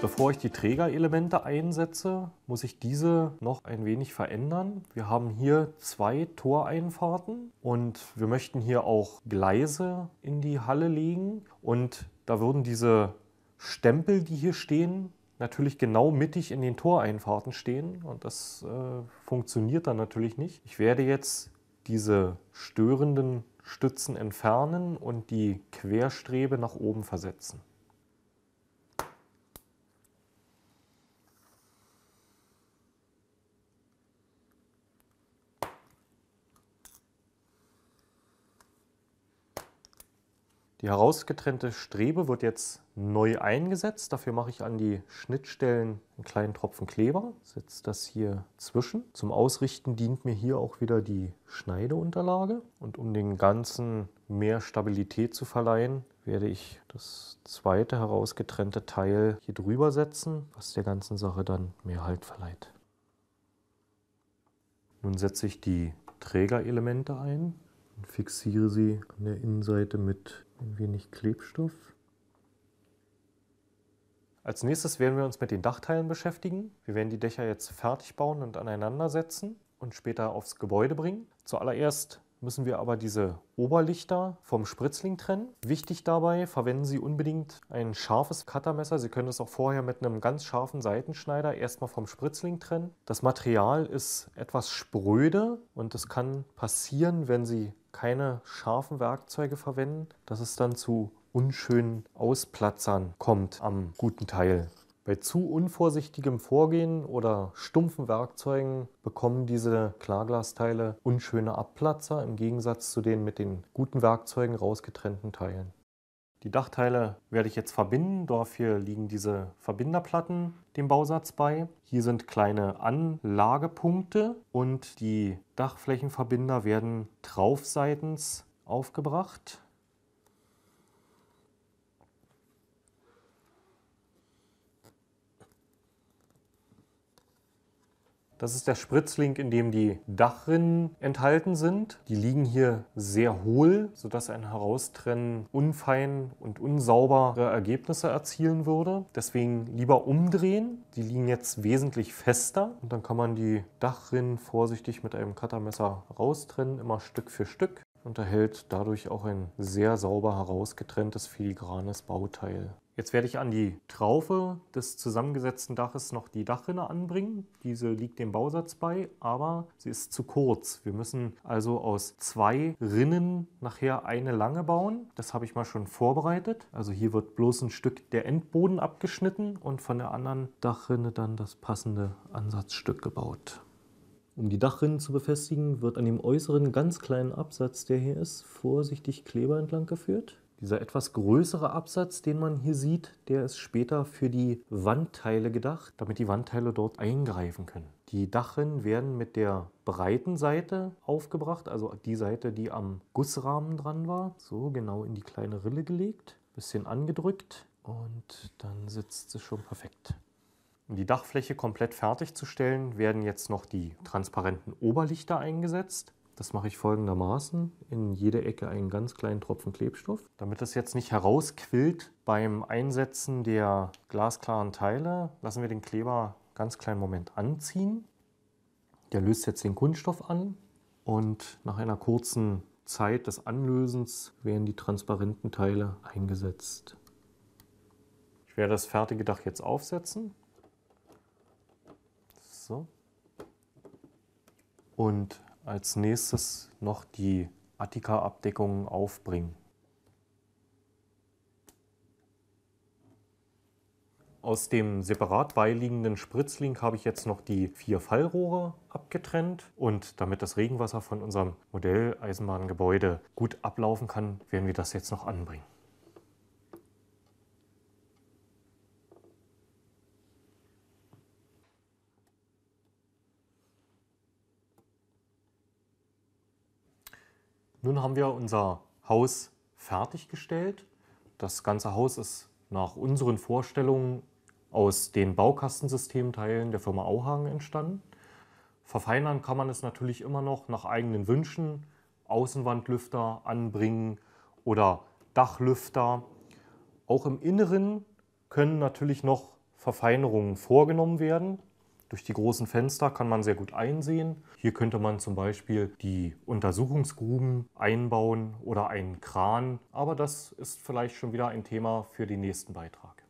Bevor ich die Trägerelemente einsetze, muss ich diese noch ein wenig verändern. Wir haben hier zwei Toreinfahrten und wir möchten hier auch Gleise in die Halle legen. Und da würden diese Stempel, die hier stehen, natürlich genau mittig in den Toreinfahrten stehen. Und das äh, funktioniert dann natürlich nicht. Ich werde jetzt diese störenden Stützen entfernen und die Querstrebe nach oben versetzen. Die herausgetrennte Strebe wird jetzt neu eingesetzt. Dafür mache ich an die Schnittstellen einen kleinen Tropfen Kleber, setze das hier zwischen. Zum Ausrichten dient mir hier auch wieder die Schneideunterlage. Und um den Ganzen mehr Stabilität zu verleihen, werde ich das zweite herausgetrennte Teil hier drüber setzen, was der ganzen Sache dann mehr Halt verleiht. Nun setze ich die Trägerelemente ein, und fixiere sie an der Innenseite mit ein wenig Klebstoff. Als nächstes werden wir uns mit den Dachteilen beschäftigen. Wir werden die Dächer jetzt fertig bauen und aneinander setzen und später aufs Gebäude bringen. Zuallererst müssen wir aber diese Oberlichter vom Spritzling trennen. Wichtig dabei, verwenden Sie unbedingt ein scharfes Cuttermesser. Sie können es auch vorher mit einem ganz scharfen Seitenschneider erstmal vom Spritzling trennen. Das Material ist etwas spröde und es kann passieren, wenn Sie keine scharfen Werkzeuge verwenden, dass es dann zu unschönen Ausplatzern kommt am guten Teil. Bei zu unvorsichtigem Vorgehen oder stumpfen Werkzeugen bekommen diese Klarglasteile unschöne Abplatzer im Gegensatz zu den mit den guten Werkzeugen rausgetrennten Teilen. Die Dachteile werde ich jetzt verbinden. Dafür liegen diese Verbinderplatten dem Bausatz bei. Hier sind kleine Anlagepunkte und die Dachflächenverbinder werden traufseitens aufgebracht. Das ist der Spritzling, in dem die Dachrinnen enthalten sind. Die liegen hier sehr hohl, sodass ein Heraustrennen unfein und unsaubere Ergebnisse erzielen würde. Deswegen lieber umdrehen. Die liegen jetzt wesentlich fester und dann kann man die Dachrinnen vorsichtig mit einem Cuttermesser raustrennen, immer Stück für Stück und erhält dadurch auch ein sehr sauber herausgetrenntes filigranes Bauteil. Jetzt werde ich an die Traufe des zusammengesetzten Daches noch die Dachrinne anbringen. Diese liegt dem Bausatz bei, aber sie ist zu kurz. Wir müssen also aus zwei Rinnen nachher eine lange bauen. Das habe ich mal schon vorbereitet. Also hier wird bloß ein Stück der Endboden abgeschnitten und von der anderen Dachrinne dann das passende Ansatzstück gebaut. Um die Dachrinnen zu befestigen, wird an dem äußeren ganz kleinen Absatz, der hier ist, vorsichtig Kleber entlang geführt. Dieser etwas größere Absatz, den man hier sieht, der ist später für die Wandteile gedacht, damit die Wandteile dort eingreifen können. Die Dachrinnen werden mit der breiten Seite aufgebracht, also die Seite, die am Gussrahmen dran war, so genau in die kleine Rille gelegt, bisschen angedrückt und dann sitzt es schon perfekt. Um die Dachfläche komplett fertigzustellen, werden jetzt noch die transparenten Oberlichter eingesetzt. Das mache ich folgendermaßen. In jede Ecke einen ganz kleinen Tropfen Klebstoff. Damit das jetzt nicht herausquillt beim Einsetzen der glasklaren Teile, lassen wir den Kleber ganz kleinen Moment anziehen. Der löst jetzt den Kunststoff an und nach einer kurzen Zeit des Anlösens werden die transparenten Teile eingesetzt. Ich werde das fertige Dach jetzt aufsetzen. So. Und als nächstes noch die attika abdeckung aufbringen. Aus dem separat beiliegenden Spritzling habe ich jetzt noch die vier Fallrohre abgetrennt. Und damit das Regenwasser von unserem Modelleisenbahngebäude gut ablaufen kann, werden wir das jetzt noch anbringen. Nun haben wir unser Haus fertiggestellt. Das ganze Haus ist nach unseren Vorstellungen aus den Baukastensystemteilen der Firma Auhagen entstanden. Verfeinern kann man es natürlich immer noch nach eigenen Wünschen, Außenwandlüfter anbringen oder Dachlüfter. Auch im Inneren können natürlich noch Verfeinerungen vorgenommen werden. Durch die großen Fenster kann man sehr gut einsehen. Hier könnte man zum Beispiel die Untersuchungsgruben einbauen oder einen Kran. Aber das ist vielleicht schon wieder ein Thema für den nächsten Beitrag.